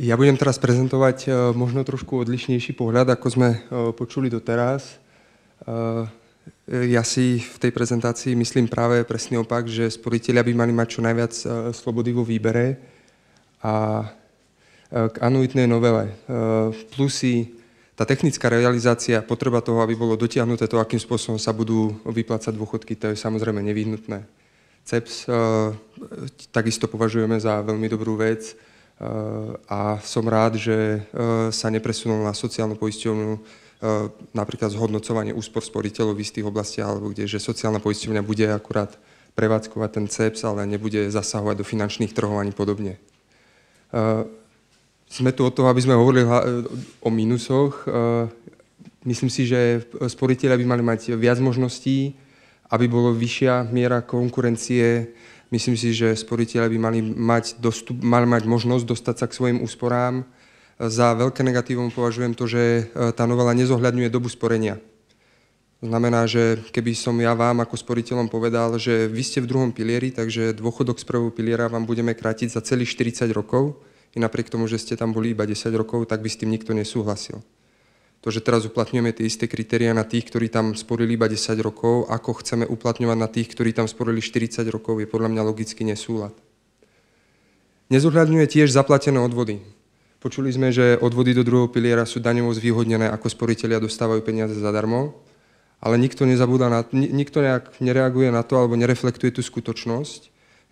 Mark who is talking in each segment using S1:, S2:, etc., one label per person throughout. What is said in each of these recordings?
S1: Ja budem teraz prezentovať e, možno trošku odlišnejší pohľad, ako sme e, počuli doteraz. E, ja si v tej prezentácii myslím práve presný opak, že sporiteľia by mali mať čo najviac slobody vo výbere a k anuitnej novele. Plusy, tá technická realizácia, potreba toho, aby bolo dotiahnuté to, akým spôsobom sa budú vyplácať dôchodky, to je samozrejme nevyhnutné. CEPS takisto považujeme za veľmi dobrú vec Eh, a som rád, že eh, sa nepresunul na sociálnu poisťovňu eh, napríklad zhodnocovanie úspor sporiteľov v istých oblastiach, alebo kde, že sociálna poisťovňa bude akurát prevádzkovať ten CEPS, ale nebude zasahovať do finančných trhov ani podobne. Sme tu o toho, aby sme hovorili o mínusoch. Myslím si, že sporiteľe by mali mať viac možností, aby bolo vyššia miera konkurencie. Myslím si, že sporiteľe by mali mať, dostup, mali mať možnosť dostať sa k svojim úsporám. Za veľké negatívum považujem to, že e, tá novela nezohľadňuje dobu sporenia. To znamená, že keby som ja vám ako sporiteľom povedal, že vy ste v druhom pilieri, takže dôchodok z prvého piliera vám budeme krátiť za celých 40 rokov, i napriek tomu, že ste tam boli iba 10 rokov, tak by s tým nikto nesúhlasil to, že teraz uplatňujeme tie isté kritéria na tých, ktorí tam sporili iba 10 rokov, ako chceme uplatňovať na tých, ktorí tam sporili 40 rokov, je podľa mňa logicky nesúlad. Nezohľadňuje tiež zaplatené odvody. Počuli sme, že odvody do druhého piliera sú daňovo zvýhodnené, ako sporiteľia dostávajú peniaze zadarmo, ale nikto, na, nikto nejak nereaguje na to alebo nereflektuje tú skutočnosť,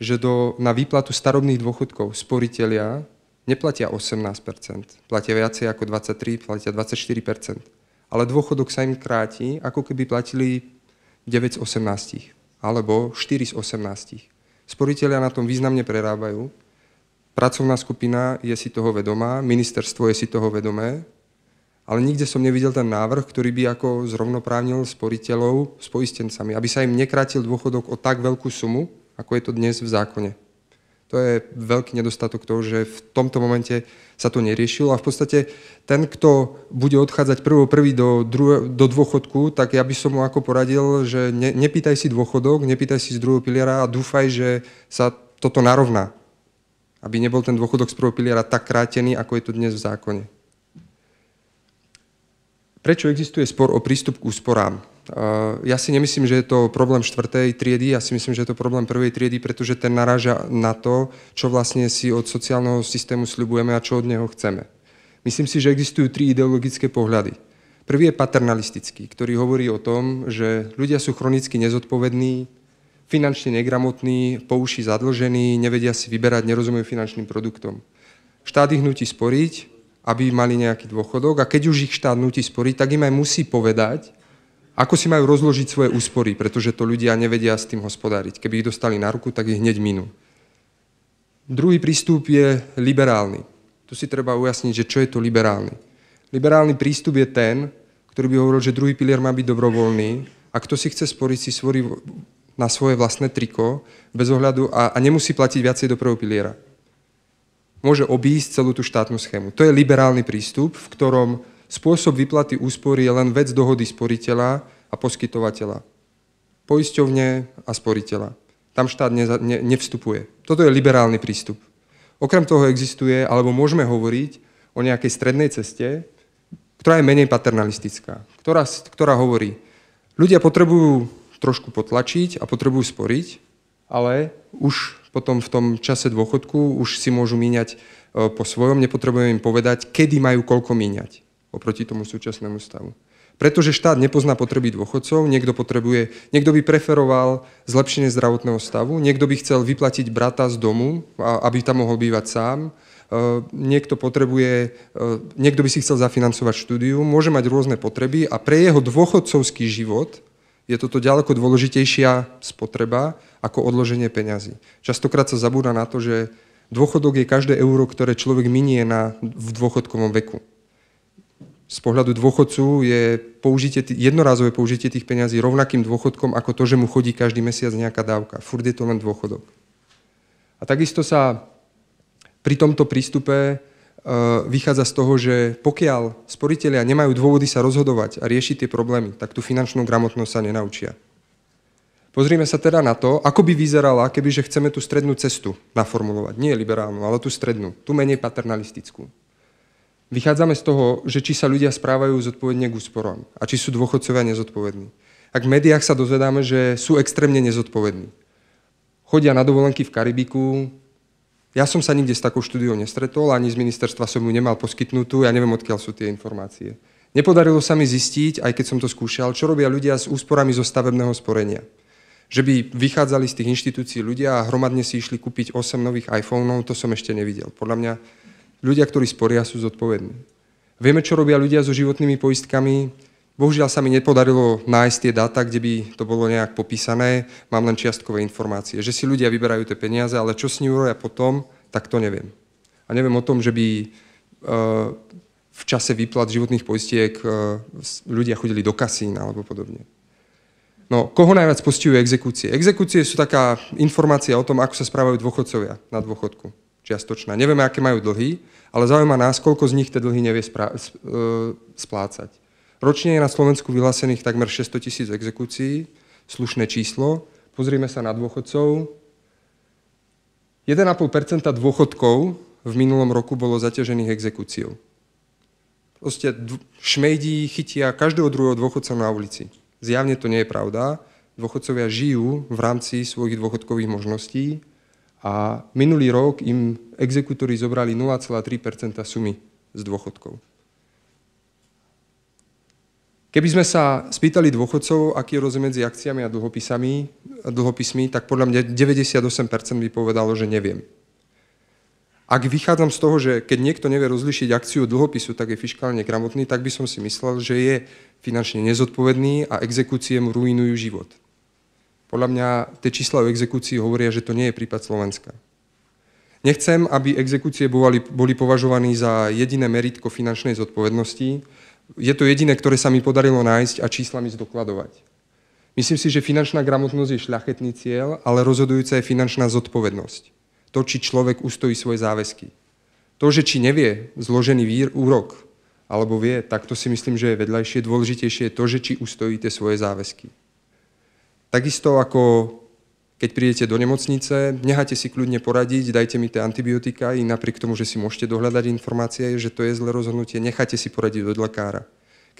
S1: že do, na výplatu starobných dôchodkov sporiteľia neplatia 18%, platia viacej ako 23%, platia 24%. Ale dôchodok sa im kráti, ako keby platili 9 z 18, alebo 4 z 18. Sporiteľia na tom významne prerábajú, pracovná skupina je si toho vedomá, ministerstvo je si toho vedomé, ale nikde som nevidel ten návrh, ktorý by ako zrovnoprávnil sporiteľov s poistencami, aby sa im nekrátil dôchodok o tak veľkú sumu, ako je to dnes v zákone. To je veľký nedostatok toho, že v tomto momente sa to neriešilo a v podstate ten, kto bude odchádzať prvo prvý do, dru- do dôchodku, tak ja by som mu ako poradil, že ne- nepýtaj si dôchodok, nepýtaj si z druhého piliera a dúfaj, že sa toto narovná. Aby nebol ten dôchodok z prvého piliera tak krátený, ako je to dnes v zákone. Prečo existuje spor o prístup k úsporám? Eh, ja si nemyslím, že je to problém štvrtej triedy, ja si myslím, že je to problém prvej triedy, pretože ten naráža na to, čo vlastne si od sociálneho systému sľubujeme a čo od neho chceme. Myslím si, že existujú tri ideologické pohľady. Prvý je paternalistický, ktorý hovorí o tom, že ľudia sú chronicky nezodpovední, finančne negramotní, pouši zadlžení, nevedia si vyberať, nerozumejú finančným produktom. Štát ich nutí sporiť, aby mali nejaký dôchodok a keď už ich štát nutí sporiť, tak im aj musí povedať, ako si majú rozložiť svoje úspory, pretože to ľudia nevedia s tým hospodáriť. Keby ich dostali na ruku, tak ich hneď minú. Druhý prístup je liberálny. Tu si treba ujasniť, že čo je to liberálny. Liberálny prístup je ten, ktorý by hovoril, že druhý pilier má byť dobrovoľný a kto si chce sporiť, si svorí na svoje vlastné triko bez ohľadu a, a nemusí platiť viacej do prvého piliera. Môže obísť celú tú štátnu schému. To je liberálny prístup, v ktorom Spôsob vyplaty úspory je len vec dohody sporiteľa a poskytovateľa. Poisťovne a sporiteľa. Tam štát ne, ne, nevstupuje. Toto je liberálny prístup. Okrem toho existuje, alebo môžeme hovoriť o nejakej strednej ceste, ktorá je menej paternalistická, ktorá, ktorá hovorí, ľudia potrebujú trošku potlačiť a potrebujú sporiť, ale už potom v tom čase dôchodku už si môžu míňať e, po svojom, nepotrebujem im povedať, kedy majú koľko míňať oproti tomu súčasnému stavu. Pretože štát nepozná potreby dôchodcov, niekto, potrebuje, niekto by preferoval zlepšenie zdravotného stavu, niekto by chcel vyplatiť brata z domu, aby tam mohol bývať sám, e, niekto potrebuje, e, niekto by si chcel zafinancovať štúdiu, môže mať rôzne potreby a pre jeho dôchodcovský život je toto ďaleko dôležitejšia spotreba ako odloženie peňazí. Častokrát sa zabúda na to, že dôchodok je každé euro, ktoré človek minie na, v dôchodkovom veku z pohľadu dôchodcu je použitie, jednorázové použitie tých peňazí rovnakým dôchodkom ako to, že mu chodí každý mesiac nejaká dávka. Furt je to len dôchodok. A takisto sa pri tomto prístupe e, vychádza z toho, že pokiaľ sporiteľia nemajú dôvody sa rozhodovať a riešiť tie problémy, tak tú finančnú gramotnosť sa nenaučia. Pozrime sa teda na to, ako by vyzerala, kebyže chceme tú strednú cestu naformulovať. Nie liberálnu, ale tú strednú, tú menej paternalistickú. Vychádzame z toho, že či sa ľudia správajú zodpovedne k úsporom a či sú dôchodcovia nezodpovední. Ak v médiách sa dozvedáme, že sú extrémne nezodpovední. Chodia na dovolenky v Karibiku. Ja som sa nikde s takou štúdiou nestretol, ani z ministerstva som ju nemal poskytnutú, ja neviem, odkiaľ sú tie informácie. Nepodarilo sa mi zistiť, aj keď som to skúšal, čo robia ľudia s úsporami zo stavebného sporenia. Že by vychádzali z tých inštitúcií ľudia a hromadne si išli kúpiť 8 nových iPhone, to som ešte nevidel. Podľa mňa Ľudia, ktorí sporia, sú zodpovední. Vieme, čo robia ľudia so životnými poistkami. Bohužiaľ sa mi nepodarilo nájsť tie dáta, kde by to bolo nejak popísané. Mám len čiastkové informácie, že si ľudia vyberajú tie peniaze, ale čo s ní urobia potom, tak to neviem. A neviem o tom, že by e, v čase výplat životných poistiek e, ľudia chodili do kasín alebo podobne. No, koho najviac postihujú exekúcie? Exekúcie sú taká informácia o tom, ako sa správajú dôchodcovia na dôchodku. Čiastočná. Nevieme, aké majú dlhy, ale zaujíma nás, koľko z nich tie dlhy nevie e, splácať. Ročne je na Slovensku vyhlásených takmer 600 tisíc exekúcií, slušné číslo. Pozrime sa na dôchodcov. 1,5 dôchodkov v minulom roku bolo zaťažených exekúciou. Proste šmejdí chytia každého druhého dôchodca na ulici. Zjavne to nie je pravda. Dôchodcovia žijú v rámci svojich dôchodkových možností a minulý rok im exekútori zobrali 0,3 sumy z dôchodkov. Keby sme sa spýtali dôchodcov, aký je rozdiel medzi akciami a dlhopisami, dlhopismi, tak podľa mňa 98 by povedalo, že neviem. Ak vychádzam z toho, že keď niekto nevie rozlišiť akciu dlhopisu, tak je fiskálne gramotný, tak by som si myslel, že je finančne nezodpovedný a exekúcie mu ruinujú život. Podľa mňa tie čísla o exekúcii hovoria, že to nie je prípad Slovenska. Nechcem, aby exekúcie boli, boli považované za jediné meritko finančnej zodpovednosti. Je to jediné, ktoré sa mi podarilo nájsť a číslami zdokladovať. Myslím si, že finančná gramotnosť je šľachetný cieľ, ale rozhodujúca je finančná zodpovednosť. To, či človek ustojí svoje záväzky. To, že či nevie zložený vír, úrok, alebo vie, tak to si myslím, že je vedľajšie. Dôležitejšie je to, že či ustojí tie svoje záväzky. Takisto ako keď prídete do nemocnice, nehajte si kľudne poradiť, dajte mi tie antibiotika i napriek tomu, že si môžete dohľadať informácie, že to je zlé rozhodnutie, nechajte si poradiť od lekára.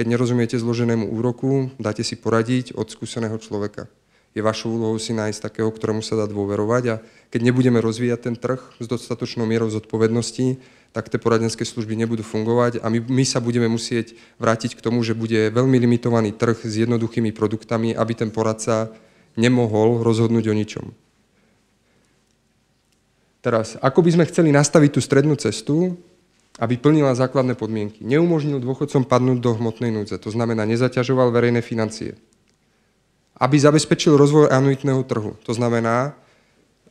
S1: Keď nerozumiete zloženému úroku, dáte si poradiť od skúseného človeka. Je vašou úlohou si nájsť takého, ktorému sa dá dôverovať a keď nebudeme rozvíjať ten trh s dostatočnou mierou zodpovednosti, tak tie poradenské služby nebudú fungovať a my, my sa budeme musieť vrátiť k tomu, že bude veľmi limitovaný trh s jednoduchými produktami, aby ten poradca nemohol rozhodnúť o ničom. Teraz, ako by sme chceli nastaviť tú strednú cestu, aby plnila základné podmienky. Neumožnil dôchodcom padnúť do hmotnej núdze, to znamená nezaťažoval verejné financie. Aby zabezpečil rozvoj anuitného trhu, to znamená,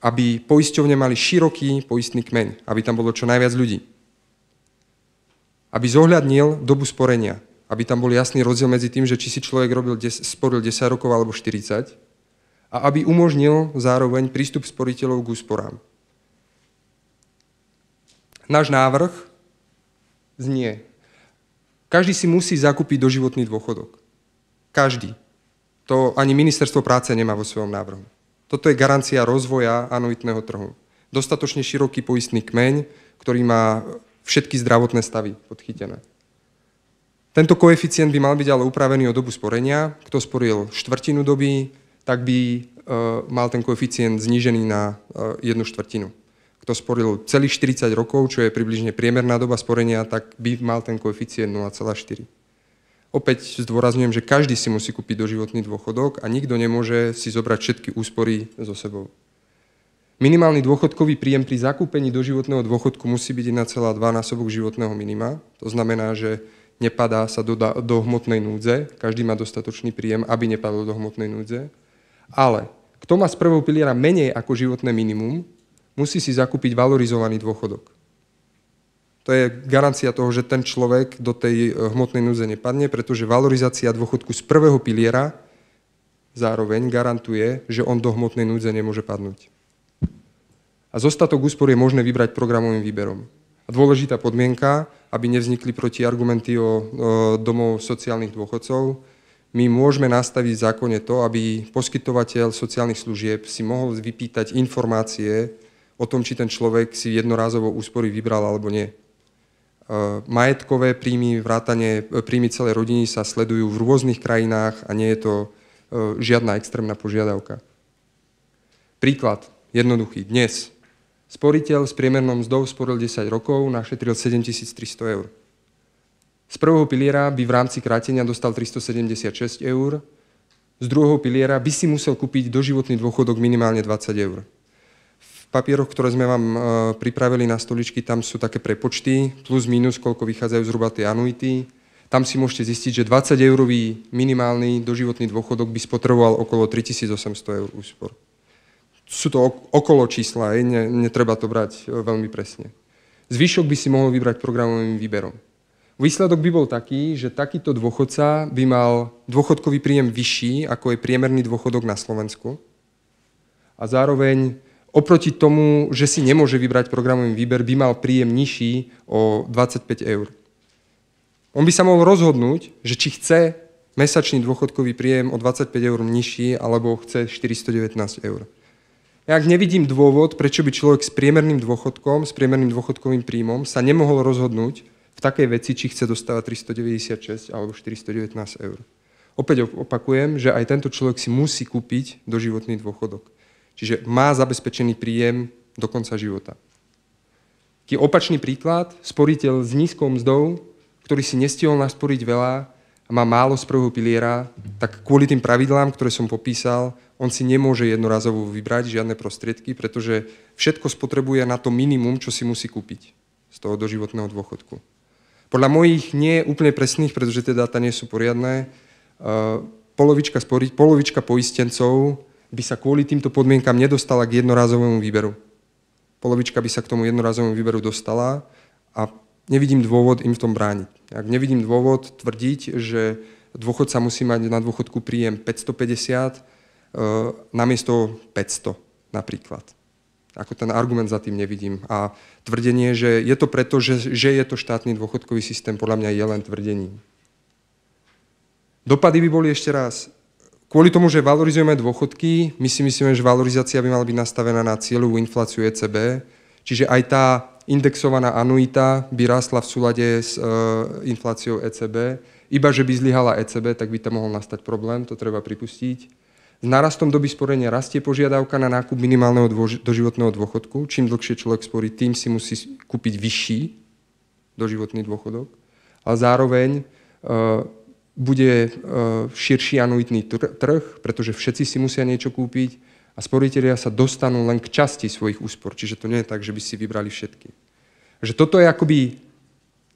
S1: aby poisťovne mali široký poistný kmeň, aby tam bolo čo najviac ľudí. Aby zohľadnil dobu sporenia, aby tam bol jasný rozdiel medzi tým, že či si človek robil sporil 10 rokov alebo 40 a aby umožnil zároveň prístup sporiteľov k úsporám. Náš návrh znie. Každý si musí zakúpiť doživotný dôchodok. Každý. To ani ministerstvo práce nemá vo svojom návrhu. Toto je garancia rozvoja anuitného trhu. Dostatočne široký poistný kmeň, ktorý má všetky zdravotné stavy podchytené. Tento koeficient by mal byť ale upravený o dobu sporenia. Kto sporil štvrtinu doby, tak by e, mal ten koeficient znížený na e, jednu štvrtinu. Kto sporil celých 40 rokov, čo je približne priemerná doba sporenia, tak by mal ten koeficient 0,4. Opäť zdôrazňujem, že každý si musí kúpiť doživotný dôchodok a nikto nemôže si zobrať všetky úspory so sebou. Minimálny dôchodkový príjem pri zakúpení doživotného dôchodku musí byť 1,2 násobok životného minima. To znamená, že nepadá sa do, do hmotnej núdze, každý má dostatočný príjem, aby nepadol do hmotnej núdze. Ale kto má z prvého piliera menej ako životné minimum, musí si zakúpiť valorizovaný dôchodok. To je garancia toho, že ten človek do tej e, hmotnej núze nepadne, pretože valorizácia dôchodku z prvého piliera zároveň garantuje, že on do hmotnej núdze nemôže padnúť. A zostatok úspor je možné vybrať programovým výberom. A dôležitá podmienka, aby nevznikli argumenty o e, domov sociálnych dôchodcov, my môžeme nastaviť v zákone to, aby poskytovateľ sociálnych služieb si mohol vypýtať informácie o tom, či ten človek si jednorázovo úspory vybral alebo nie. Eh, majetkové príjmy, vrátanie eh, príjmy celej rodiny sa sledujú v rôznych krajinách a nie je to eh, žiadna extrémna požiadavka. Príklad, jednoduchý, dnes. Sporiteľ s priemernou mzdou sporil 10 rokov, našetril 7300 eur. Z prvého piliera by v rámci krátenia dostal 376 eur, z druhého piliera by si musel kúpiť doživotný dôchodok minimálne 20 eur papieroch, ktoré sme vám e, pripravili na stoličky, tam sú také prepočty, plus minus, koľko vychádzajú zhruba tie anuity. Tam si môžete zistiť, že 20-eurový minimálny doživotný dôchodok by spotreboval okolo 3800 eur úspor. Sú to okolo čísla, ne, netreba to brať e, veľmi presne. Zvyšok by si mohol vybrať programovým výberom. Výsledok by bol taký, že takýto dôchodca by mal dôchodkový príjem vyšší, ako je priemerný dôchodok na Slovensku. A zároveň Oproti tomu, že si nemôže vybrať programový výber, by mal príjem nižší o 25 eur. On by sa mohol rozhodnúť, že či chce mesačný dôchodkový príjem o 25 eur nižší, alebo chce 419 eur. Ja ak nevidím dôvod, prečo by človek s priemerným dôchodkom, s priemerným dôchodkovým príjmom sa nemohol rozhodnúť v takej veci, či chce dostávať 396 alebo 419 eur. Opäť opakujem, že aj tento človek si musí kúpiť doživotný dôchodok. Čiže má zabezpečený príjem do konca života. Taký opačný príklad, sporiteľ s nízkou mzdou, ktorý si nestihol nasporiť veľa a má málo z prvého piliera, tak kvôli tým pravidlám, ktoré som popísal, on si nemôže jednorazovo vybrať žiadne prostriedky, pretože všetko spotrebuje na to minimum, čo si musí kúpiť z toho doživotného dôchodku. Podľa mojich nie úplne presných, pretože tie dáta nie sú poriadné, eh, polovička, polovička poistencov by sa kvôli týmto podmienkám nedostala k jednorázovému výberu. Polovička by sa k tomu jednorázovému výberu dostala a nevidím dôvod im v tom brániť. Ak nevidím dôvod tvrdiť, že dôchodca musí mať na dôchodku príjem 550 e, namiesto 500 napríklad. Ako ten argument za tým nevidím. A tvrdenie, že je to preto, že, že je to štátny dôchodkový systém, podľa mňa je len tvrdením. Dopady by boli ešte raz Kvôli tomu, že valorizujeme dôchodky, my si myslíme, že valorizácia by mala byť nastavená na cieľovú infláciu ECB, čiže aj tá indexovaná anuita by rásla v súlade s e, infláciou ECB. Iba, že by zlyhala ECB, tak by tam mohol nastať problém, to treba pripustiť. S narastom doby sporenia rastie požiadavka na nákup minimálneho dôž- doživotného dôchodku. Čím dlhšie človek sporí, tým si musí kúpiť vyšší doživotný dôchodok. Ale zároveň e, bude e, širší anuitný trh, pretože všetci si musia niečo kúpiť a sporiteľia sa dostanú len k časti svojich úspor. Čiže to nie je tak, že by si vybrali všetky. Že toto je akoby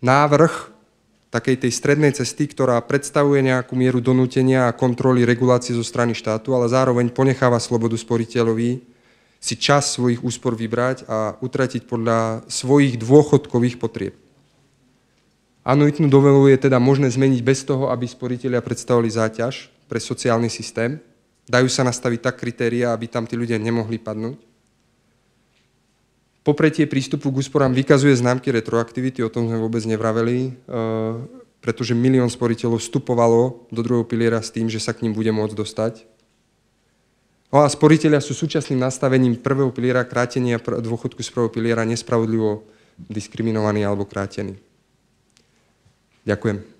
S1: návrh takej tej strednej cesty, ktorá predstavuje nejakú mieru donútenia a kontroly regulácie zo strany štátu, ale zároveň ponecháva slobodu sporiteľovi si čas svojich úspor vybrať a utratiť podľa svojich dôchodkových potrieb. Anuitnú dovelu je teda možné zmeniť bez toho, aby sporiteľia predstavovali záťaž pre sociálny systém. Dajú sa nastaviť tak kritéria, aby tam tí ľudia nemohli padnúť. Popretie prístupu k úsporám vykazuje známky retroaktivity, o tom sme vôbec nevraveli, e, pretože milión sporiteľov vstupovalo do druhého piliera s tým, že sa k ním bude môcť dostať. No a sporiteľia sú súčasným nastavením prvého piliera krátenia dôchodku z prvého piliera nespravodlivo diskriminovaní alebo krátení. Ďakujem.